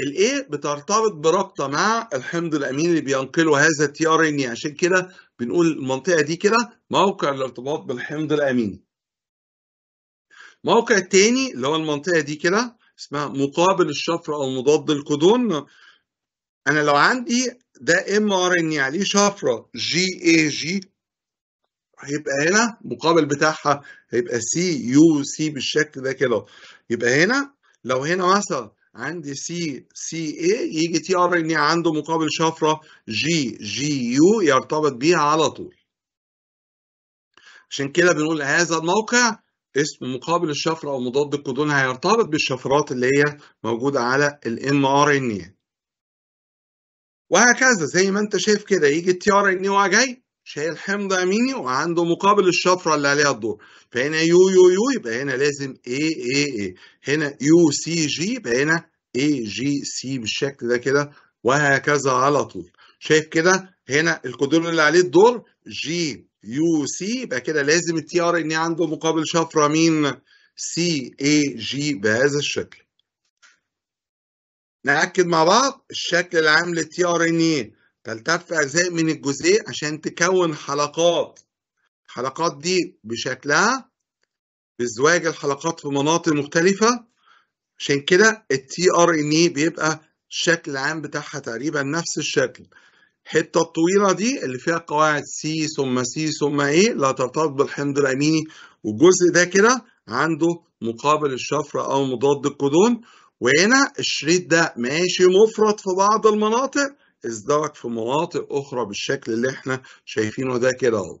الايه بترتبط برابطه مع الحمض الامين اللي بينقله هذا التي ار ان عشان كده بنقول المنطقه دي كده موقع الارتباط بالحمض الاميني موقع تاني اللي هو المنطقه دي كده اسمها مقابل الشفره او مضاد الكودون انا لو عندي ده ام ار ان عليه شفره جي اي جي هيبقى هنا مقابل بتاعها هيبقى سي يو سي بالشكل ده كده يبقى هنا لو هنا مثلا عندي سي سي اي يجي تي ار ان عنده مقابل شفره جي جي يو يرتبط بيها على طول عشان كده بنقول هذا الموقع اسم مقابل الشفره او مضاد الكودون هيرتبط بالشفرات اللي هي موجوده على الام ار ان وهكذا زي ما انت شايف كده يجي تي ار ان جاي شايل حمض اميني وعنده مقابل الشفره اللي عليها الدور فهنا يو يو يو يبقى هنا لازم اي اي اي هنا يو سي جي يبقى هنا اي جي سي بالشكل ده كده وهكذا على طول شايف كده هنا الكودون اللي عليه الدور جي يو سي يبقى كده لازم التي ار ان عنده مقابل شفره مين سي اي جي بهذا الشكل نأكد مع بعض الشكل العام للتي ار ان ايه تلتف أجزاء من الجزئين عشان تكون حلقات الحلقات دي بشكلها بازدواج الحلقات في مناطق مختلفة عشان كده التي ار ان اي بيبقى الشكل العام بتاعها تقريبا نفس الشكل الحتة الطويلة دي اللي فيها قواعد سي ثم سي ثم ايه لا ترتبط بالحمض الأميني والجزء ده كده عنده مقابل الشفرة أو مضاد الكودون وهنا الشريط ده ماشي مفرط في بعض المناطق اصدارك في مناطق اخرى بالشكل اللي احنا شايفينه ده كده اهو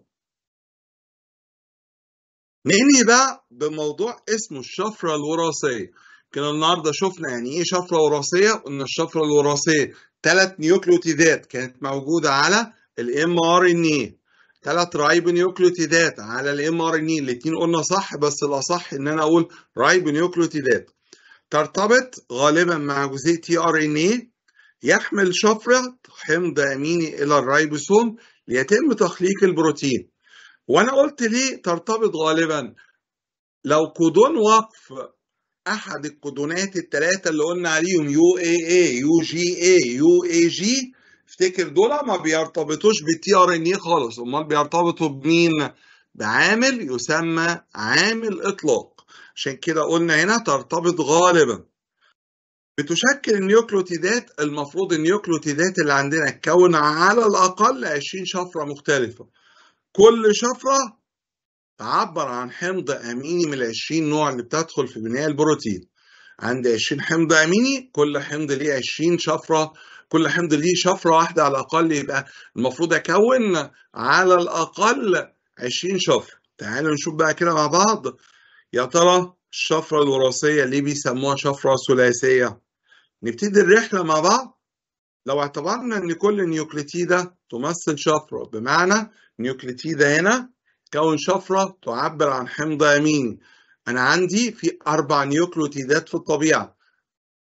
ننهي بقى بموضوع اسمه الشفره الوراثيه كنا النهارده شفنا يعني ايه شفره وراثيه قلنا الشفره الوراثيه ثلاث نيوكليوتيدات كانت موجوده على الام ار ان اي ثلاث رايبونيوكليوتيدات على الام ار ان اي الاثنين قلنا صح بس الاصح ان انا اقول رايبونيوكليوتيدات. ترتبط غالبا مع جزيء تي ار ان ايه يحمل شفرة حمض أميني إلى الريبوسوم ليتم تخليق البروتين وأنا قلت ليه ترتبط غالبا لو كودون وقف أحد الكودونات الثلاثة اللي قلنا عليهم يو اي اي يو جي اي يو اي جي افتكر دول ما بيرتبطوش بالتي ار ان اي خالص امال بيرتبطوا بمين؟ بعامل يسمى عامل اطلاق عشان كده قلنا هنا ترتبط غالبا بتشكل النيوكلوتيدات المفروض النيوكلوتيدات اللي عندنا تكون على الأقل 20 شفرة مختلفة كل شفرة تعبر عن حمض أميني من ال 20 نوع اللي بتدخل في بناء البروتين عندي 20 حمض أميني كل حمض ليه 20 شفرة كل حمض ليه شفرة واحدة على الأقل يبقى المفروض أكون على الأقل 20 شفرة تعالوا نشوف بقى كده مع بعض يا ترى الشفرة الوراثية اللي بيسموها شفرة ثلاثية نبتدي الرحلة مع بعض لو اعتبرنا ان كل نيوكليتيدة تمثل شفرة بمعنى نيوكليتيدة هنا كون شفرة تعبر عن حمض أمين أنا عندي في أربع نيوكليتيدات في الطبيعة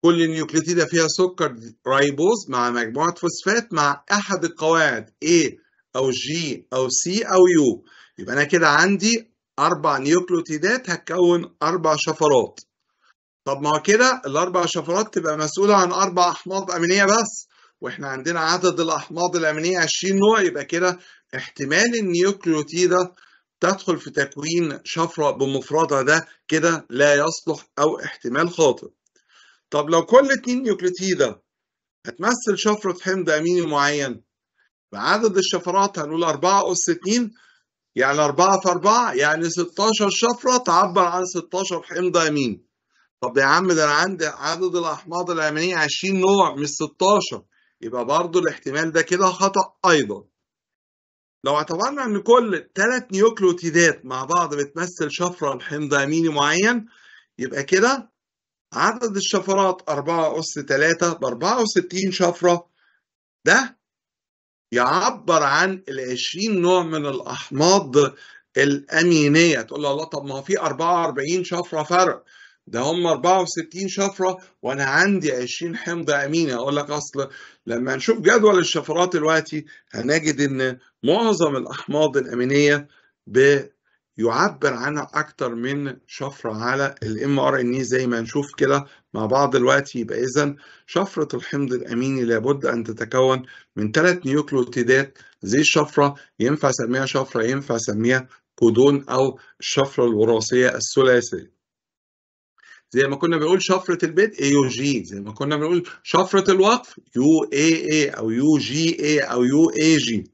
كل نيوكليتيدة فيها سكر ريبوز مع مجموعة فوسفات مع أحد القواعد A أو G أو C أو U يبقى أنا كده عندي أربع نيوكليوتيدات هتكون أربع شفرات طب ما كده الاربع شفرات تبقى مسؤوله عن اربع احماض امينيه بس واحنا عندنا عدد الاحماض الامينيه 20 نوع يبقى كده احتمال النيوكليوتيده تدخل في تكوين شفره بمفردها ده كده لا يصلح او احتمال خاطئ. طب لو كل اتنين نيوكليوتيده هتمثل شفره حمض اميني معين بعدد الشفرات هنقول 4 اس 2 يعني 4 في 4 يعني 16 شفره تعبر عن 16 حمض اميني. طب يا عم ده انا عندي عدد الاحماض الامينيه 20 نوع مش 16 يبقى برضو الاحتمال ده كده خطا ايضا لو اعتبرنا ان كل ثلاث نيوكليوتيدات مع بعض بتمثل شفره لحمض اميني معين يبقى كده عدد الشفرات 4 أس 3 ب 64 شفرة ده يعبر عن ال 20 نوع من الأحماض الأمينية تقول له الله طب ما هو في 44 شفرة فرق ده هم 64 شفرة وأنا عندي 20 حمضة أمينة أقول لك أصل لما نشوف جدول الشفرات دلوقتي هنجد إن معظم الأحماض الأمينية بيعبر عنها أكتر من شفرة على الام ار ان إيه زي ما نشوف كده مع بعض دلوقتي يبقى إذا شفرة الحمض الأميني لابد أن تتكون من ثلاث نيوكليوتيدات زي الشفرة ينفع أسميها شفرة ينفع أسميها كودون أو الشفرة الوراثية الثلاثية زي ما كنا بنقول شفره البيت اي يو جي زي ما كنا بنقول شفره الوقف يو اي اي او يو جي اي او يو اي جي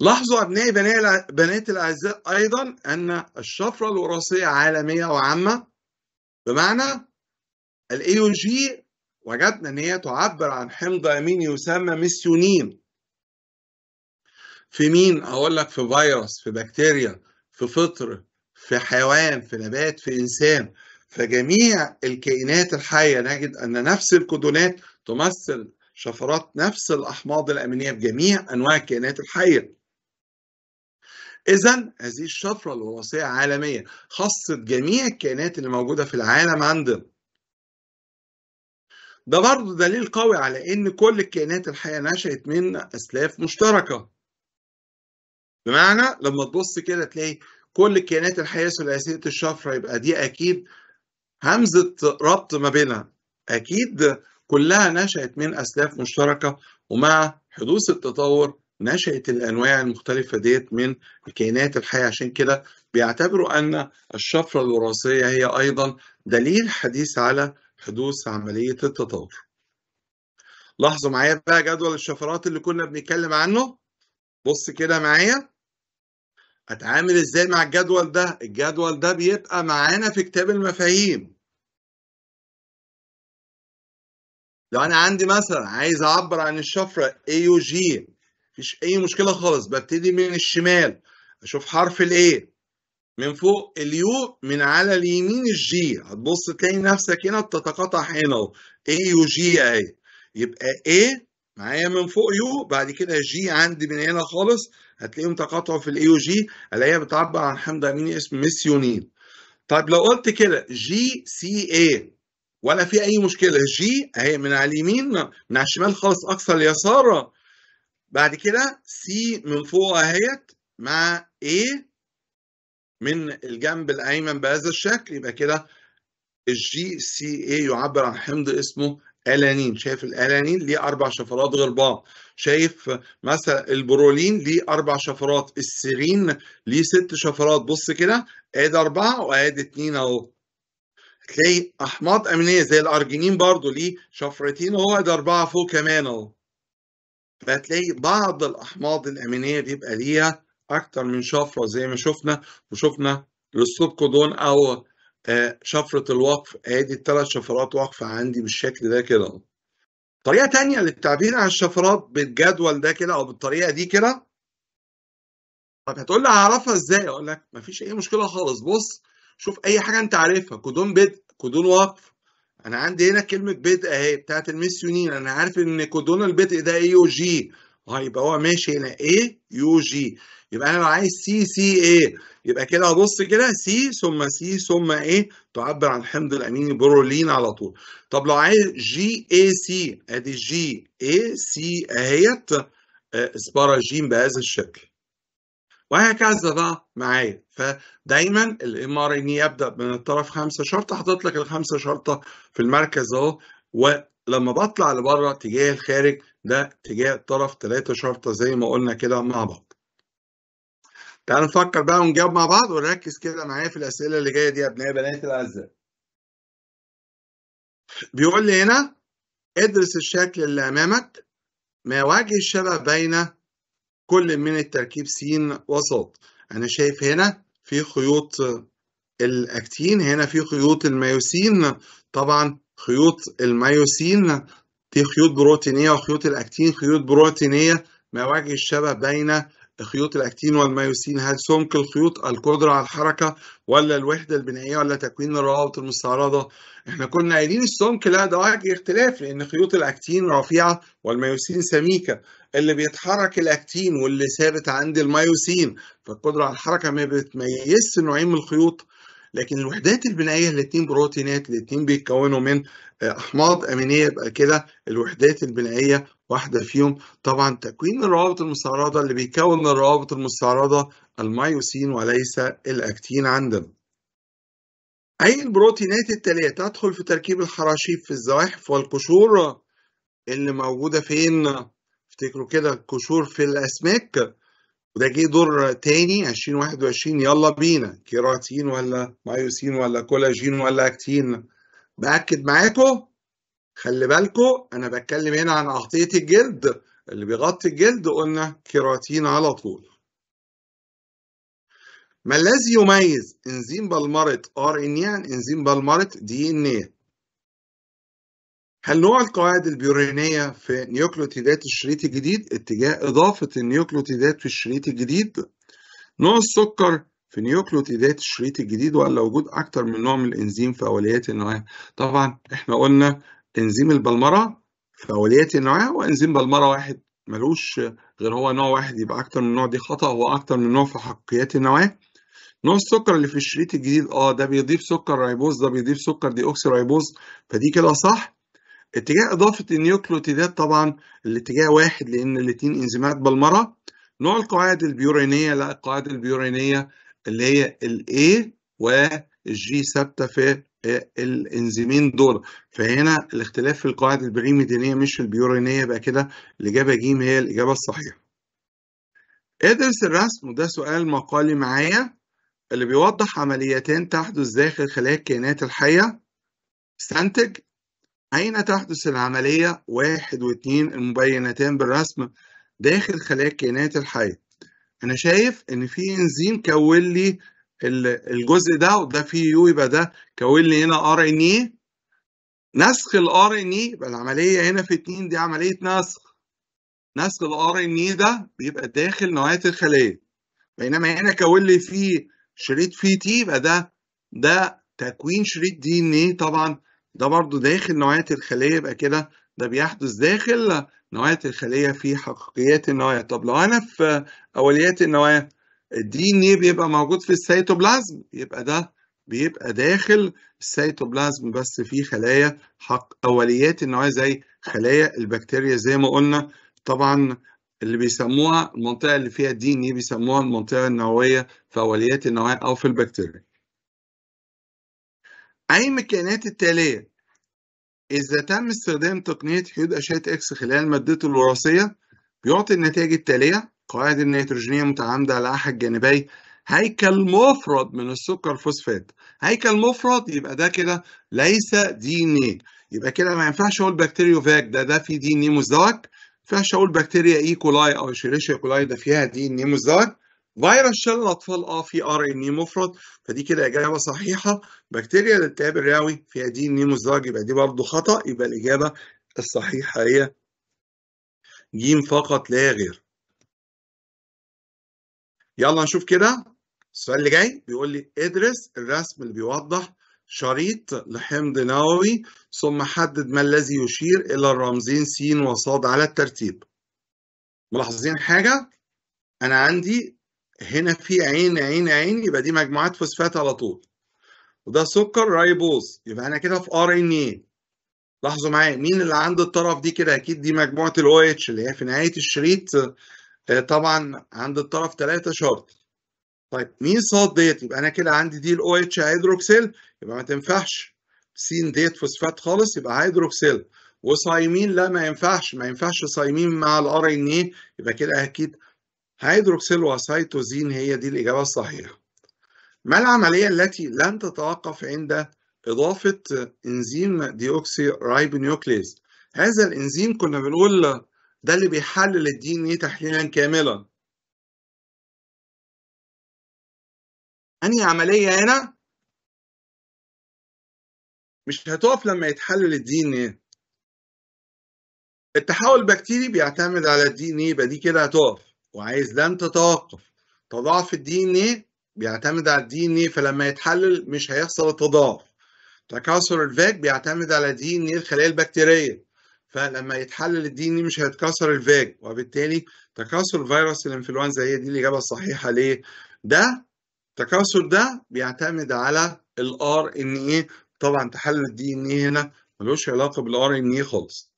لاحظوا ابنائي بنات الاعزاء ايضا ان الشفره الوراثيه عالميه وعامه بمعنى الاي يو جي وجدنا ان هي تعبر عن حمض امين يسمى ميسيونين في مين اقول لك في فيروس في بكتيريا في فطر في حيوان في نبات في إنسان فجميع الكائنات الحية نجد أن نفس الكودونات تمثل شفرات نفس الأحماض الأمينية في جميع أنواع الكائنات الحية إذا هذه الشفرة الوراثية عالمية خاصه جميع الكائنات اللي موجودة في العالم عندنا ده برضه دليل قوي على إن كل الكائنات الحية نشأت من أسلاف مشتركة بمعنى لما تبص كده تلاقي كل الكائنات الحية ثلاثية الشفرة يبقى دي أكيد همزة ربط ما بينها أكيد كلها نشأت من أسلاف مشتركة ومع حدوث التطور نشأت الأنواع المختلفة ديت من الكائنات الحية عشان كده بيعتبروا أن الشفرة الوراثية هي أيضا دليل حديث على حدوث عملية التطور لاحظوا معايا بقى جدول الشفرات اللي كنا بنتكلم عنه بص كده معايا هتعامل ازاي مع الجدول ده الجدول ده بيبقى معانا في كتاب المفاهيم لو انا عندي مثلا عايز اعبر عن الشفره اي يو جي مفيش اي مشكله خالص ببتدي من الشمال اشوف حرف الاي من فوق اليو من على اليمين الجي هتبص تلاقي نفسك هنا بتتقاطع هنا اهو اي يو جي اي يبقى ايه معايا من فوق يو بعد كده جي عندي من هنا خالص هتلاقيهم تقاطعوا في الاي وجي الاقيها بتعبر عن حمض اميني اسمه ميثيونين طيب لو قلت كده جي سي اي ولا في اي مشكله جي اهي من على اليمين من على الشمال خالص اقصى اليسار بعد كده سي من فوق اهيت مع اي من الجنب الايمن بهذا الشكل يبقى كده الجي سي اي يعبر عن حمض اسمه الانين شايف الالانين ليه اربع شفرات غربان شايف مثلا البرولين ليه اربع شفرات السيرين ليه ست شفرات بص كده ادي اربعه وادي اتنين اهو تلاقي احماض امينيه زي الارجينين برضو ليه شفرتين اهو ادي اربعه فوق كمان اهو فتلاقي بعض الاحماض الامينيه بيبقى ليها اكتر من شفره زي ما شفنا وشفنا للسوبكودون او آه، شفرة الوقف ادي الثلاث شفرات وقف عندي بالشكل ده كده طريقة تانية للتعبير عن الشفرات بالجدول ده كده او بالطريقة دي كده طب هتقول لي هعرفها ازاي اقول لك مفيش اي مشكلة خالص بص شوف اي حاجة انت عارفها كودون بدء كودون وقف انا عندي هنا كلمة بدء اهي بتاعت الميسيونين انا عارف ان كودون البدء ده اي او جي هيبقى هو ماشي هنا A يو جي يبقى انا لو عايز سي سي A يبقى كده هبص كده سي ثم سي ثم A تعبر عن حمض الاميني برولين على طول طب لو عايز جي اي سي ادي جي اي سي اهيت آه، اسباراجين بهذا الشكل وهكذا بقى معايا فدايما الام ار ان يبدا من الطرف خمسه شرطه حاطط لك الخمسه شرطه في المركز اهو ولما بطلع لبره تجاه الخارج ده اتجاه طرف ثلاثة شرطة زي ما قلنا كده مع بعض تعالوا نفكر بقى ونجاوب مع بعض ونركز كده معايا في الأسئلة اللي جاية دي يا أبنائي بنات الأعزاء بيقول لي هنا ادرس الشكل اللي أمامك ما واجه الشبه بين كل من التركيب س وص. أنا شايف هنا في خيوط الاكتين هنا في خيوط الميوسين طبعا خيوط الميوسين في خيوط بروتينية وخيوط الأكتين خيوط بروتينية ما وجه الشبه بين خيوط الأكتين والمايوسين هل سمك الخيوط القدرة على الحركة ولا الوحدة البنائية ولا تكوين الروابط المستعرضة احنا كنا قايلين السمك لا ده وجه اختلاف لأن خيوط الأكتين رفيعة والمايوسين سميكة اللي بيتحرك الأكتين واللي ثابت عند المايوسين فالقدرة على الحركة ما بتميزش نوعين من الخيوط لكن الوحدات البنائيه الاثنين بروتينات الاثنين بيتكونوا من آه، احماض امينيه يبقى كده الوحدات البنائيه واحده فيهم طبعا تكوين الروابط المستعرضه اللي بيكون الروابط المستعرضه المايوسين وليس الاكتين عندنا أي البروتينات التالية تدخل في تركيب الحراشيف في الزواحف والقشور اللي موجودة فين؟ افتكروا كده القشور في الأسماك وده جه دور تاني 2021 يلا بينا كيراتين ولا مايوسين ولا كولاجين ولا اكتين باكد معاكم خلي بالكم انا بتكلم هنا عن اغطيه الجلد اللي بيغطي الجلد قلنا كيراتين على طول ما الذي يميز انزيم بالمرت ار ان عن يعني انزيم بالمرت دي ان ايه هل نوع القواعد البيورينية في نيوكليوتيدات الشريط الجديد اتجاه إضافة النيوكليوتيدات في الشريط الجديد؟ نوع السكر في نيوكليوتيدات الشريط الجديد ولا وجود أكثر من نوع من الإنزيم في أوليات النواة؟ طبعا إحنا قلنا إنزيم البلمرة في أوليات النواة وإنزيم بلمرة واحد ملوش غير هو نوع واحد يبقى أكثر من نوع دي خطأ هو أكثر من نوع في حقيقيات النواة نوع السكر اللي في الشريط الجديد اه ده بيضيف سكر ريبوز ده بيضيف سكر دي اوكسي ريبوز فدي كده صح اتجاه إضافة النيوكليوتيدات طبعا الاتجاه واحد لأن الاثنين إنزيمات بالمرة نوع القواعد البيورينية لا القواعد البيورينية اللي هي الاي والجي ثابتة في الانزيمين دول فهنا الاختلاف في القواعد البريميدينية مش البيورينية بقى كده الإجابة ج هي الإجابة الصحيحة ادرس الرسم وده سؤال مقالي معايا اللي بيوضح عمليتين تحدث داخل خلايا الكائنات الحية استنتج أين تحدث العملية واحد واثنين المبينتين بالرسم داخل خلايا الكائنات الحية أنا شايف إن في إنزيم كون لي الجزء ده وده فيه يو يبقى ده كون لي هنا ار ان اي نسخ الار ان اي يبقى العملية هنا في اتنين دي عملية نسخ نسخ الار ان اي ده بيبقى داخل نوعية الخلية بينما هنا كون لي فيه شريط في تي يبقى ده ده تكوين شريط دي ان ايه طبعا ده برضو داخل نوعية الخلية يبقى كده ده بيحدث داخل نوعية الخلية في حقيقيات النوايا طب لو أنا في أوليات النوايا الدي ان ايه بيبقى موجود في السيتوبلازم يبقى ده بيبقى داخل السيتوبلازم بس في خلايا حق أوليات النوايا زي خلايا البكتيريا زي ما قلنا طبعا اللي بيسموها المنطقة اللي فيها الدي ان ايه بيسموها المنطقة النووية في أوليات النوايا أو في البكتيريا من الكائنات التالية إذا تم استخدام تقنية حدود أشعة إكس خلال مادته الوراثية بيعطي النتائج التالية قواعد النيتروجينية متعامدة على أحد جانبي هيكل مفرد من السكر فوسفات هيكل مفرد يبقى ده كده ليس دي ان ايه يبقى كده ما ينفعش اقول فاك ده ده في دي ان ايه مزدوج ما ينفعش اقول بكتيريا اي كولاي او شيريشيا كولاي ده فيها دي ان ايه مزدوج فيروس شل الاطفال اه في ار ان اي مفرط فدي كده اجابه صحيحه بكتيريا الالتهاب الرئوي فيها دي ان اي مزدوج يبقى دي برضه خطا يبقى الاجابه الصحيحه هي جيم فقط لا غير يلا نشوف كده السؤال اللي جاي بيقول لي ادرس الرسم اللي بيوضح شريط لحمض نووي ثم حدد ما الذي يشير الى الرمزين س وص على الترتيب ملاحظين حاجه انا عندي هنا في عين عين عين يبقى دي مجموعات فوسفات على طول وده سكر رايبوز يبقى انا كده في ار ان اي لاحظوا معايا مين اللي عند الطرف دي كده اكيد دي مجموعه الاو اتش اللي هي في نهايه الشريط آه، طبعا عند الطرف 3 شارت طيب مين صاد ديت يبقى انا كده عندي دي الاو اتش هيدروكسيل يبقى ما تنفعش سين ديت فوسفات خالص يبقى هيدروكسيل وصايمين لا ما ينفعش ما ينفعش صايمين مع الار ان اي يبقى كده اكيد هيدروكسيل وسيتوزين هي دي الإجابة الصحيحة ما العملية التي لن تتوقف عند إضافة إنزيم ديوكسي رايبونيوكليز؟ هذا الإنزيم كنا بنقول ده اللي بيحلل الدي ان ايه تحليلا كاملا أنهي عملية هنا مش هتقف لما يتحلل الدي ان ايه التحول البكتيري بيعتمد على الدي ان ايه يبقى دي كده هتقف وعايز انت تتوقف تضاعف الدي ان ايه بيعتمد على الدي ان ايه فلما يتحلل مش هيحصل التضاعف تكاثر الفاج بيعتمد على دي ان ايه الخلايا البكتيريه فلما يتحلل الدي ان مش هيتكسر الفاج وبالتالي تكاثر فيروس الانفلونزا هي دي الاجابه الصحيحه ليه؟ ده التكاثر ده بيعتمد على الار ان ايه طبعا تحلل الدي ان هنا ملوش علاقه بالار ان ايه خالص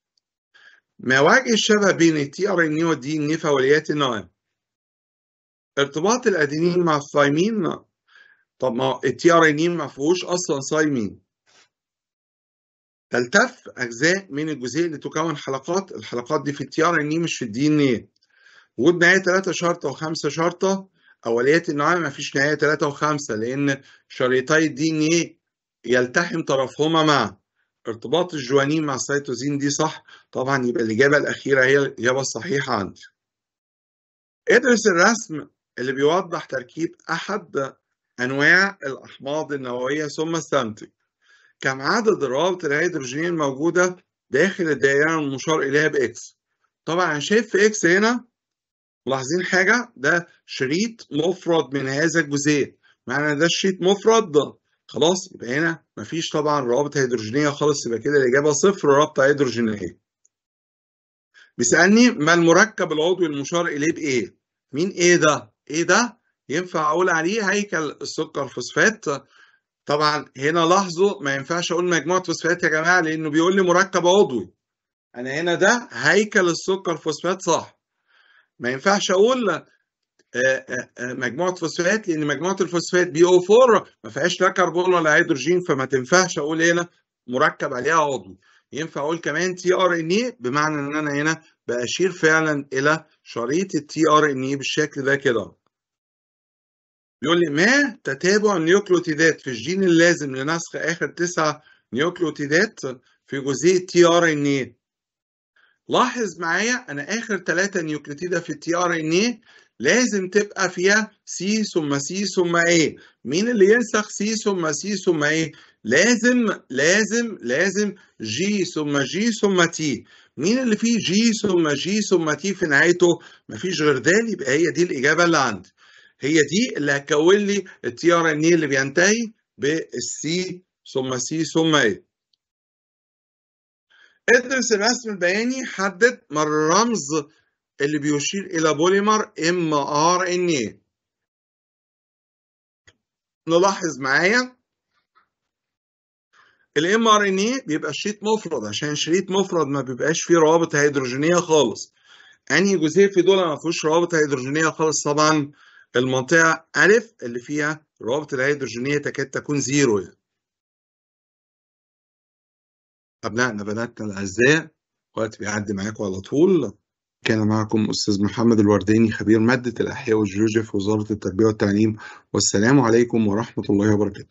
ما وجه الشبه بين التي ار ان اي والدي ان ايه فوليات النواه؟ ارتباط الادينين مع الثايمين طب ما التي ار ان اي ما فيهوش اصلا ثايمين تلتف اجزاء من الجزيء اللي تكون حلقات الحلقات دي في التي ار ان اي مش في الدي ان ايه وجود نهايه 3 شرطه وخمسه شرطه اوليات النوعيه ما فيش نهايه 3 و5 لان شريطي الدي ان ايه يلتحم طرفهما معا ارتباط الجوانين مع السيتوزين دي صح طبعا يبقى الإجابة الأخيرة هي الإجابة الصحيحة عندي ادرس الرسم اللي بيوضح تركيب أحد أنواع الأحماض النووية ثم استنتج كم عدد الروابط الهيدروجينية الموجودة داخل الدائرة المشار إليها بإكس طبعا شايف في إكس هنا ملاحظين حاجة ده شريط مفرد من هذا الجزيء معنى ده الشريط مفرد خلاص يبقى هنا مفيش طبعا روابط هيدروجينيه خالص يبقى كده الاجابه صفر رابطه هيدروجينيه بيسالني ما المركب العضوي المشار اليه بايه مين ايه ده ايه ده ينفع اقول عليه هيكل السكر فوسفات طبعا هنا لاحظوا ما ينفعش اقول مجموعه فوسفات يا جماعه لانه بيقول لي مركب عضوي انا هنا ده هيكل السكر فوسفات صح ما ينفعش اقول آه، آه، آه، مجموعه فوسفات لان مجموعه الفوسفات بي او 4 ما فيهاش لا كربون ولا هيدروجين فما تنفعش اقول هنا مركب عليها عضوي ينفع اقول كمان تي ار ان اي بمعنى ان انا هنا باشير فعلا الى شريط التي ار ان اي بالشكل ده كده بيقول لي ما تتابع النيوكلوتيدات في الجين اللازم لنسخ اخر تسعة نيوكلوتيدات في جزيء تي ار ان اي لاحظ معايا انا اخر ثلاثه نيوكلوتيده في التي ار ان اي لازم تبقى فيها سي ثم سي ثم ايه مين اللي ينسخ سي ثم سي ثم ايه لازم لازم لازم جي ثم جي ثم تي مين اللي فيه جي ثم جي ثم تي في نهايته مفيش غير ده يبقى هي دي الاجابه اللي عندي هي دي اللي هتكون لي التي ار ان اللي بينتهي بالسي ثم سي ثم ايه ادرس الرسم البياني حدد ما الرمز اللي بيشير إلى بوليمر ار ان اي نلاحظ معايا الام ار ان اي بيبقى شريط مفرد عشان شريط مفرد ما بيبقاش فيه روابط هيدروجينية خالص أنهي جزيء في دول ما فيهوش روابط هيدروجينية خالص طبعا المنطقة أ اللي فيها روابط الهيدروجينية تكاد تكون زيرو يعني. أبنائنا بناتنا الأعزاء وقت بيعدي معاكم على طول كان معكم أستاذ محمد الورداني خبير مادة الأحياء والجيولوجيا في وزارة التربية والتعليم والسلام عليكم ورحمة الله وبركاته